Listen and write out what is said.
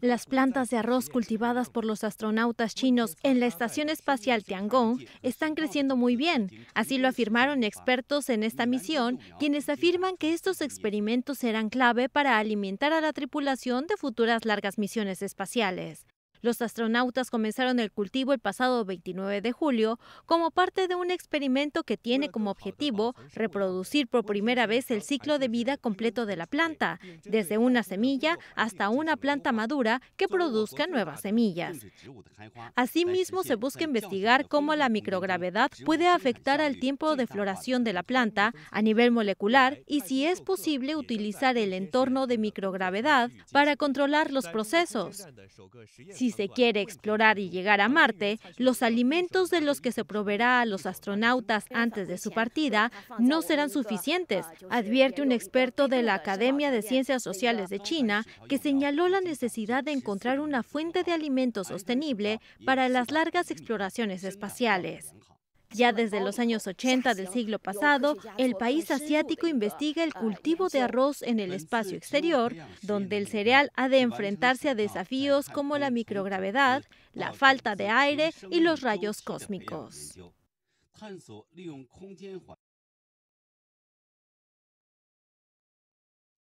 Las plantas de arroz cultivadas por los astronautas chinos en la Estación Espacial Tiangong están creciendo muy bien. Así lo afirmaron expertos en esta misión, quienes afirman que estos experimentos serán clave para alimentar a la tripulación de futuras largas misiones espaciales. Los astronautas comenzaron el cultivo el pasado 29 de julio como parte de un experimento que tiene como objetivo reproducir por primera vez el ciclo de vida completo de la planta, desde una semilla hasta una planta madura que produzca nuevas semillas. Asimismo, se busca investigar cómo la microgravedad puede afectar al tiempo de floración de la planta a nivel molecular y si es posible utilizar el entorno de microgravedad para controlar los procesos si se quiere explorar y llegar a Marte, los alimentos de los que se proveerá a los astronautas antes de su partida no serán suficientes, advierte un experto de la Academia de Ciencias Sociales de China, que señaló la necesidad de encontrar una fuente de alimentos sostenible para las largas exploraciones espaciales. Ya desde los años 80 del siglo pasado, el país asiático investiga el cultivo de arroz en el espacio exterior, donde el cereal ha de enfrentarse a desafíos como la microgravedad, la falta de aire y los rayos cósmicos.